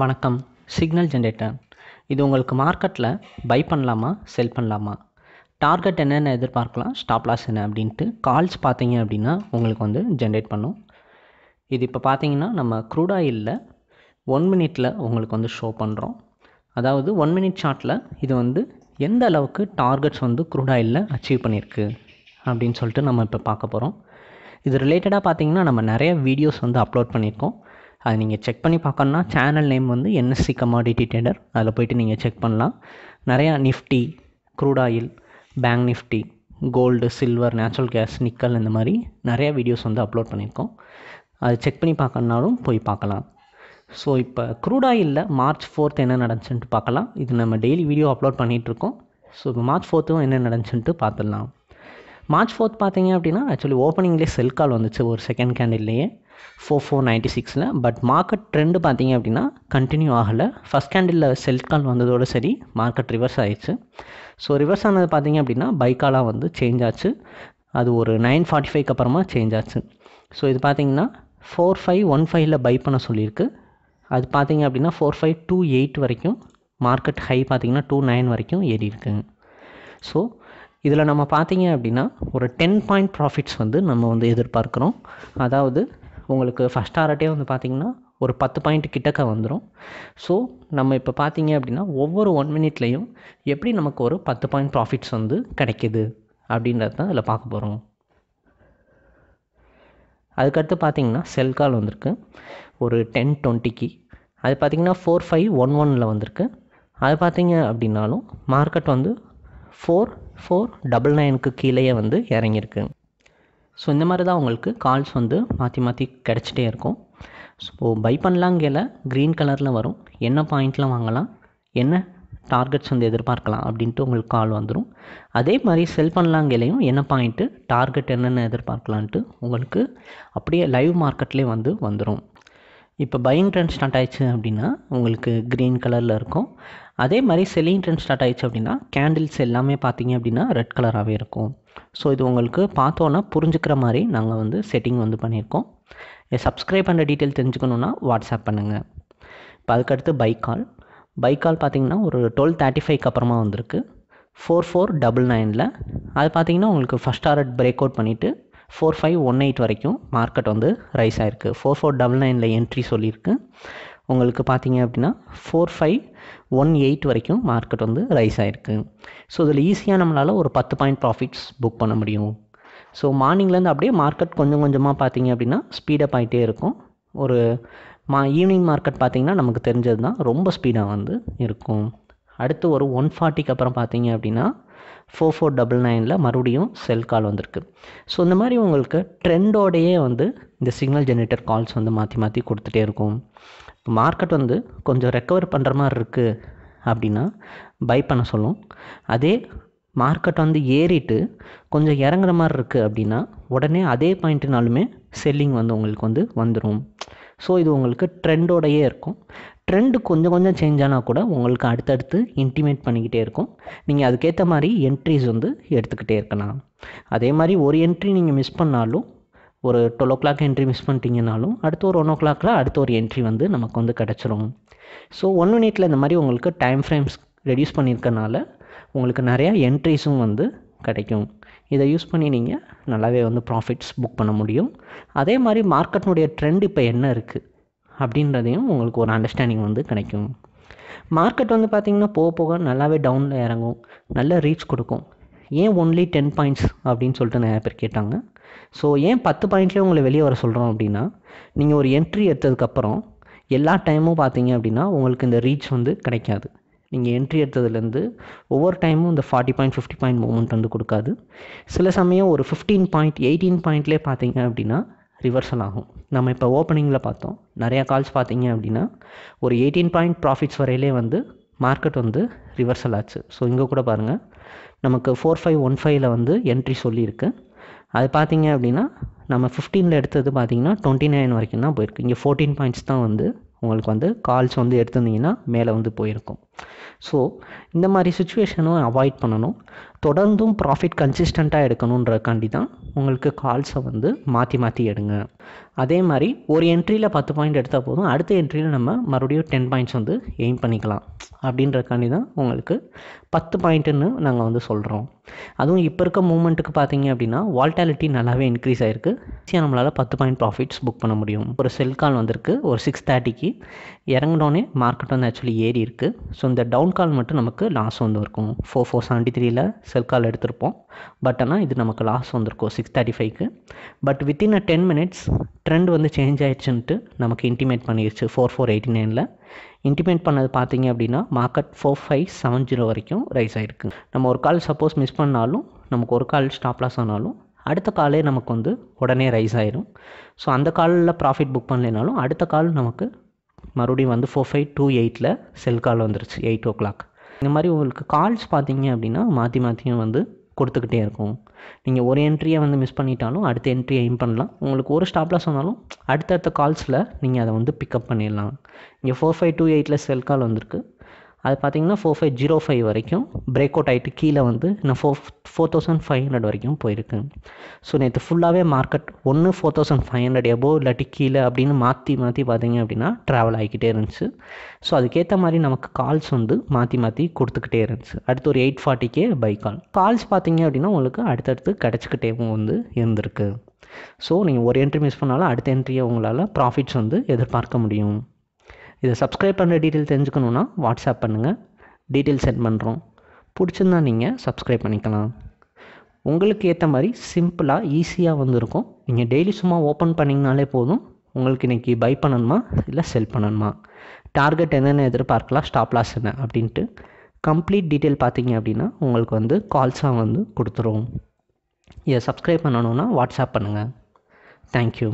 வணக்கம் signal generator இது உங்களுக்கு மார்க்கெட்டில் பை பண்ணலாமா செல் பண்ணலாமா டார்கெட் என்னென்ன எதிர்பார்க்கலாம் ஸ்டாப் லாஸ் என்ன அப்படின்ட்டு கால்ஸ் பார்த்தீங்க அப்படின்னா உங்களுக்கு வந்து ஜென்ரேட் பண்ணும் இது இப்போ பார்த்தீங்கன்னா நம்ம க்ரூட் ஆயிலில் ஒன் மினிட்டில் உங்களுக்கு வந்து ஷோ பண்ணுறோம் அதாவது ஒன் மினிட் ஷார்ட்டில் இது வந்து எந்த அளவுக்கு டார்கெட்ஸ் வந்து க்ரூட் ஆயிலில் அச்சீவ் பண்ணியிருக்கு அப்படின்னு சொல்லிட்டு நம்ம இப்போ பார்க்க போகிறோம் இது ரிலேட்டடாக பார்த்தீங்கன்னா நம்ம நிறைய வீடியோஸ் வந்து அப்லோட் பண்ணியிருக்கோம் அது நீங்கள் செக் பண்ணி பார்க்கணுன்னா சேனல் நேம் வந்து என்எஸ்சி கமாடிட்டி டெண்டர் அதில் போய்ட்டு நீங்கள் செக் பண்ணலாம் நிறையா Nifty crude oil bank Nifty gold silver natural gas nickel இந்த மாதிரி நிறையா வீடியோஸ் வந்து அப்லோட் பண்ணியிருக்கோம் அது செக் பண்ணி பார்க்கணுனாலும் போய் பார்க்கலாம் ஸோ இப்போ க்ரூட் ஆயிலில் மார்ச் ஃபோர்த் என்ன நடந்துச்சுன்ட்டு பார்க்கலாம் இது நம்ம டெய்லி வீடியோ அப்லோட் பண்ணிகிட்ருக்கோம் ஸோ இப்போ மார்ச் ஃபோர்த்தும் என்ன நடந்துச்சுன்ட்டு பார்த்துடலாம் மார்ச் ஃபோர்த் பார்த்தீங்க அப்படின்னா ஆக்சுவலி ஓப்பனிங்லேயே செல் கால் வந்துச்சு ஒரு செகண்ட் கேண்டில்லையே ஃபோர் ஃபோர் நைன்ட்டி சிக்ஸில் பட் மார்க்கெட் ட்ரெண்டு பார்த்தீங்க அப்படின்னா கண்டினியூ ஆகலை ஃபஸ்ட் கேண்டிலில் செல் கால் வந்ததோடு சரி மார்க்கெட் ரிவர்ஸ் ஆயிடுச்சு ஸோ ரிவர்ஸ் ஆனது பார்த்திங்க அப்படின்னா பைக்காலாக வந்து சேஞ்ச் ஆச்சு அது ஒரு நைன் ஃபார்ட்டி ஃபைவ்க்கு அப்புறமா சேஞ்ச் ஆச்சு ஸோ இது பார்த்தீங்கன்னா ஃபோர் ஃபைவ் ஒன் ஃபைவ்ல பை பண்ண சொல்லியிருக்கு அது பார்த்தீங்க அப்படின்னா ஃபோர் ஃபைவ் டூ எயிட் வரைக்கும் மார்க்கெட் ஹை பார்த்திங்கன்னா டூ நைன் வரைக்கும் ஏறி இருக்குங்க ஸோ இதில் நம்ம பார்த்தீங்க அப்படின்னா ஒரு டென் பாயிண்ட் ப்ராஃபிட்ஸ் வந்து நம்ம வந்து எதிர்பார்க்குறோம் அதாவது உங்களுக்கு ஃபஸ்ட் ஆர்ட்டே வந்து பார்த்திங்கன்னா ஒரு பத்து பாயிண்ட் கிட்டக்க வந்துடும் ஸோ நம்ம இப்போ பார்த்தீங்க அப்படின்னா ஒவ்வொரு ஒன் மினிட்லேயும் எப்படி நமக்கு ஒரு பத்து பாயிண்ட் ப்ராஃபிட்ஸ் வந்து கிடைக்கிது அப்படின்றது தான் இதில் பார்க்க போகிறோம் அதுக்கடுத்து பார்த்தீங்கன்னா செல் கால் வந்திருக்கு ஒரு டென் டுவெண்ட்டிக்கு அது பார்த்திங்கன்னா ஃபோர் ஃபைவ் ஒன் ஒனில் வந்திருக்கு அது பார்த்தீங்க அப்படின்னாலும் மார்க்கெட் வந்து ஃபோர் ஃபோர் டபுள் நைனுக்கு கீழேயே வந்து இறங்கியிருக்கு ஸோ இந்த மாதிரி தான் உங்களுக்கு கால்ஸ் வந்து மாற்றி மாற்றி கிடச்சிட்டே இருக்கும் ஸோ பை பண்ணலாங்கல க்ரீன் கலரில் வரும் என்ன பாயிண்டில் வாங்கலாம் என்ன டார்கெட்ஸ் வந்து எதிர்பார்க்கலாம் அப்படின்ட்டு உங்களுக்கு கால் வந்துடும் அதே மாதிரி செல் பண்ணலாங்கலையும் என்ன பாயிண்ட்டு டார்கெட் என்னென்ன எதிர்பார்க்கலான்ட்டு உங்களுக்கு அப்படியே லைவ் மார்க்கெட்லேயே வந்து வந்துடும் இப்போ பையிங் ட்ரெண்ட் ஸ்டார்ட் ஆயிடுச்சு அப்படின்னா உங்களுக்கு க்ரீன் கலரில் இருக்கும் அதே மாதிரி செல்லிங் ட்ரெண்ட் ஸ்டார்ட் ஆயிடுச்சு அப்படின்னா கேண்டில்ஸ் எல்லாமே பார்த்தீங்க அப்படின்னா ரெட் கலராகவே இருக்கும் ஸோ இது உங்களுக்கு பார்த்தோன்னா புரிஞ்சுக்கிற மாதிரி நாங்கள் வந்து செட்டிங் வந்து பண்ணியிருக்கோம் சப்ஸ்கிரைப் பண்ணுற டீட்டெயில் தெரிஞ்சுக்கணுன்னா வாட்ஸ்அப் பண்ணுங்கள் இப்போ அதுக்கடுத்து பைக் கால் பைக் கால் பார்த்தீங்கன்னா ஒரு டுவெல் தேர்ட்டி ஃபைவ்க்கு அப்புறமா வந்திருக்கு ஃபோர் ஃபோர் டபுள் நைனில் அது பார்த்தீங்கன்னா உங்களுக்கு ஃபஸ்ட் ஆர்ட் பிரேக் அவுட் பண்ணிவிட்டு ஃபோர் ஃபைவ் ஒன் எயிட் வரைக்கும் மார்க்கெட் வந்து ரைஸ் ஆகிருக்கு ஃபோர் ஃபோர் டபுள் நைனில் என்ட்ரி சொல்லியிருக்கு உங்களுக்கு பார்த்தீங்க அப்படின்னா ஃபோர் ஃபைவ் ஒன் எயிட் வரைக்கும் மார்க்கெட் வந்து ரைஸ் ஆகிருக்கு ஸோ இதில் ஈஸியாக நம்மளால் ஒரு பத்து பாயிண்ட் ப்ராஃபிட்ஸ் புக் பண்ண முடியும் ஸோ மார்னிங்லேருந்து அப்படியே மார்க்கெட் கொஞ்சம் கொஞ்சமாக பார்த்தீங்க அப்படின்னா ஸ்பீடப் ஆகிட்டே இருக்கும் ஒரு மா ஈவினிங் மார்க்கெட் பார்த்திங்கன்னா நமக்கு தெரிஞ்சது தான் ரொம்ப ஸ்பீடாக வந்து இருக்கும் அடுத்து ஒரு ஒன் ஃபார்ட்டிக்கு அப்புறம் பார்த்தீங்க அப்படின்னா ஃபோர் ஃபோர் டபுள் நைனில் மறுபடியும் செல் கால் வந்திருக்கு ஸோ இந்த மாதிரி உங்களுக்கு ட்ரெண்டோடையே வந்து இந்த சிக்னல் ஜென்ரேட்டர் கால்ஸ் வந்து மாற்றி மாற்றி கொடுத்துட்டே இருக்கும் மார்க்கெட் வந்து கொஞ்சம் ரெக்கவர் பண்ணுற மாதிரி இருக்குது அப்படின்னா பை பண்ண சொல்லும் அதே மார்க்கெட் வந்து ஏறிட்டு கொஞ்சம் இறங்குற மாதிரி இருக்குது அப்படின்னா உடனே அதே பாயிண்ட்னாலுமே செல்லிங் வந்து உங்களுக்கு வந்து வந்துடும் ஸோ இது உங்களுக்கு ட்ரெண்டோடையே இருக்கும் ட்ரெண்டு கொஞ்சம் கொஞ்சம் சேஞ்ச் ஆனால் கூட உங்களுக்கு அடுத்தடுத்து இன்டிமேட் பண்ணிக்கிட்டே இருக்கும் நீங்கள் அதுக்கேற்ற மாதிரி என்ட்ரிஸ் வந்து எடுத்துக்கிட்டே இருக்கலாம் அதே மாதிரி ஒரு என்ட்ரி நீங்கள் மிஸ் பண்ணாலும் ஒரு twelve o'clock entry miss பண்ணிட்டீங்கனாலும் அடுத்து ஒரு ஒன் ஓ கிளாக்கில் அடுத்த ஒரு என்ட்ரி வந்து நமக்கு வந்து கிடச்சிரும் ஸோ ஒன் மினிட்டில் இந்த மாதிரி உங்களுக்கு டைம் ஃப்ரேம்ஸ் ரெடியூஸ் பண்ணியிருக்கனால உங்களுக்கு நிறையா என்ட்ரிஸும் வந்து கிடைக்கும் இதை யூஸ் பண்ணி நீங்கள் நல்லாவே வந்து ப்ராஃபிட்ஸ் புக் பண்ண முடியும் அதே மாதிரி மார்க்கெட்னுடைய ட்ரெண்ட் இப்போ என்ன இருக்குது அப்படின்றதையும் உங்களுக்கு ஒரு அண்டர்ஸ்டாண்டிங் வந்து கிடைக்கும் மார்க்கெட் வந்து பார்த்திங்கன்னா போக போக நல்லாவே டவுனில் இறங்கும் நல்ல ரீச் கொடுக்கும் ஏன் ஒன்லி டென் பாயிண்ட்ஸ் அப்படின்னு சொல்லிட்டு நிறையா பேர் கேட்டாங்க ஸோ ஏன் பத்து பாயிண்ட்லேயே உங்களை வெளியே வர சொல்கிறோம் அப்படின்னா நீங்கள் ஒரு என்ட்ரி எடுத்ததுக்கப்புறம் எல்லா டைமும் பார்த்தீங்க அப்படின்னா உங்களுக்கு இந்த ரீச் வந்து கிடைக்காது நீங்கள் என்ட்ரி எடுத்ததுலேருந்து ஒவ்வொரு டைமும் இந்த forty point fifty point movement வந்து கொடுக்காது சில சமயம் ஒரு ஃபிஃப்டீன் பாயிண்ட் எயிட்டீன் பாயிண்ட்லேயே பார்த்தீங்க அப்படின்னா ரிவர்சல் ஆகும் நம்ம இப்போ ஓப்பனிங்கில் பார்த்தோம் நிறையா கால்ஸ் பார்த்தீங்க அப்படின்னா ஒரு எயிட்டீன் பாயிண்ட் ப்ராஃபிட்ஸ் வரையிலே வந்து மார்க்கெட் வந்து ரிவர்சல் ஆச்சு ஸோ இங்கே கூட பாருங்கள் நமக்கு ஃபோர் ஃபைவ் ஒன் ஃபைவ்ல வந்து என்ட்ரி சொல்லியிருக்கு அது பார்த்தீங்க அப்படின்னா நம்ம ஃபிஃப்டீனில் எடுத்தது பார்த்தீங்கன்னா டுவெண்ட்டி நைன் வரைக்கும் தான் போயிருக்கு இங்கே ஃபோர்டீன் பாயிண்ட்ஸ் தான் வந்து உங்களுக்கு வந்து கால்ஸ் வந்து எடுத்திருந்தீங்கன்னா மேலே வந்து போயிருக்கும் ஸோ இந்த மாதிரி சுச்சுவேஷனும் அவாய்ட் பண்ணணும் தொடர்ந்தும் ப்ராஃபிட் கன்சிஸ்டண்ட்டாக எடுக்கணுன்றக்காண்டி தான் உங்களுக்கு கால்ஸை வந்து மாற்றி மாற்றி எடுங்க அதே மாதிரி ஒரு என்ட்ரியில் பத்து பாயிண்ட் எடுத்தால் போதும் அடுத்த என்ட்ரியில் நம்ம மறுபடியும் டென் பாயிண்ட்ஸ் வந்து எய்ம் பண்ணிக்கலாம் அப்படின்றக்காண்டி தான் உங்களுக்கு பத்து பாயிண்ட்டுன்னு நாங்கள் வந்து சொல்கிறோம் அதுவும் இப்போ இருக்க மூமெண்ட்டுக்கு பார்த்தீங்க அப்படின்னா வால்டாலிட்டி நல்லாவே இன்க்ரீஸ் ஆகிருக்கு ஈஸியாக நம்மளால் பத்து பாயிண்ட் ப்ராஃபிட்ஸ் புக் பண்ண முடியும் ஒரு செல் கால் வந்திருக்கு ஒரு சிக்ஸ் தேர்ட்டிக்கு இறங்கினோன்னே மார்க்கெட் வந்து ஆக்சுவலி ஏறி இருக்குது ஸோ இந்த டவுன் கால் மட்டும் நமக்கு லாஸ் வந்து இருக்கும் ஃபோர் ஃபோர் செவன்ட்டி த்ரீல செல் கால் எடுத்திருப்போம் பட் ஆனால் இது நமக்கு லாஸ் வந்திருக்கும் சிக்ஸ் தேர்ட்டி ஃபைவ்க்கு but within a ten minutes trend வந்து சேஞ்ச் ஆயிடுச்சுன்ட்டு நமக்கு இன்டிமேட் பண்ணிடுச்சு ஃபோர் ஃபோர் எயிட்டி நைனில் இன்டிமேட் பண்ணது பார்த்தீங்க அப்படின்னா market four five seven zero வரைக்கும் ரைஸ் ஆகிருக்கு நம்ம ஒரு கால் சப்போஸ் மிஸ் பண்ணாலும் நமக்கு ஒரு கால் ஸ்டாப் லாஸ் ஆனாலும் அடுத்த காலே நமக்கு வந்து உடனே ரைஸ் ஆயிரும் ஸோ அந்த காலில் ப்ராஃபிட் புக் பண்ணலைனாலும் அடுத்த கால் நமக்கு மறுபடியும் வந்து ஃபோர் ஃபைவ் டூ எயிட்டில் செல் கால் வந்துருச்சு எயிட் ஓ கிளாக் இந்த மாதிரி உங்களுக்கு கால்ஸ் பார்த்தீங்க அப்படின்னா மாற்றி மாற்றியும் வந்து கொடுத்துக்கிட்டே இருக்கும் நீங்கள் ஒரு என்ட்ரியை வந்து மிஸ் பண்ணிட்டாலும் அடுத்த என்ட்ரியை எய்ம் பண்ணலாம் உங்களுக்கு ஒரு லாஸ் வந்தாலும் அடுத்தடுத்த கால்ஸில் நீங்கள் அதை வந்து பிக்கப் பண்ணிடலாம் இங்கே ஃபோர் ஃபைவ் டூ எயிட்டில் செல் கால் வந்திருக்கு அது பார்த்திங்கன்னா ஃபோர் ஃபைவ் ஜீரோ ஃபைவ் வரைக்கும் பிரேக் அவுட் ஆகிட்டு கீழே வந்து நான் four four thousand five hundred வரைக்கும் போயிருக்கு ஸோ நேற்று ஃபுல்லாகவே மார்க்கெட் ஒன்று four thousand five hundred above இல்லாட்டி கீழே அப்படின்னு மாற்றி மாற்றி பார்த்திங்க அப்படின்னா ட்ராவல் ஆகிக்கிட்டே இருந்துச்சு ஸோ அதுக்கேற்ற மாதிரி நமக்கு கால்ஸ் வந்து மாற்றி மாற்றி கொடுத்துக்கிட்டே இருந்துச்சு அடுத்து ஒரு எயிட் ஃபார்ட்டிக்கே பை கால் கால்ஸ் பார்த்திங்க அப்படின்னா உங்களுக்கு அடுத்தடுத்து கிடச்சிக்கிட்டேவும் வந்து இருந்திருக்கு ஸோ நீங்கள் ஒரு என்ட்ரி மிஸ் பண்ணாலும் அடுத்த என்ட்ரியை உங்களால் ப்ராஃபிட்ஸ் வந்து எதிர்பார்க்க முடியும் இதை சப்ஸ்கிரைப் பண்ணுற டீட்டெயில் தெரிஞ்சுக்கணுன்னா வாட்ஸ்அப் பண்ணுங்கள் டீட்டெயில் சென்ட் பண்ணுறோம் பிடிச்சிருந்தா நீங்கள் சப்ஸ்கிரைப் பண்ணிக்கலாம் உங்களுக்கு ஏற்ற மாதிரி சிம்பிளாக ஈஸியாக வந்திருக்கும் நீங்கள் டெய்லி சும்மா ஓப்பன் பண்ணிங்கனாலே போதும் உங்களுக்கு இன்றைக்கி பை பண்ணணுமா இல்லை செல் பண்ணணுமா டார்கெட் என்னென்ன எதிர்பார்க்கலாம் ஸ்டாப் லாஸ் என்ன அப்படின்ட்டு கம்ப்ளீட் டீட்டெயில் பார்த்தீங்க அப்படின்னா உங்களுக்கு வந்து கால்ஸாக வந்து கொடுத்துரும் இதை சப்ஸ்கிரைப் பண்ணணுன்னா வாட்ஸ்அப் பண்ணுங்கள் தேங்க்யூ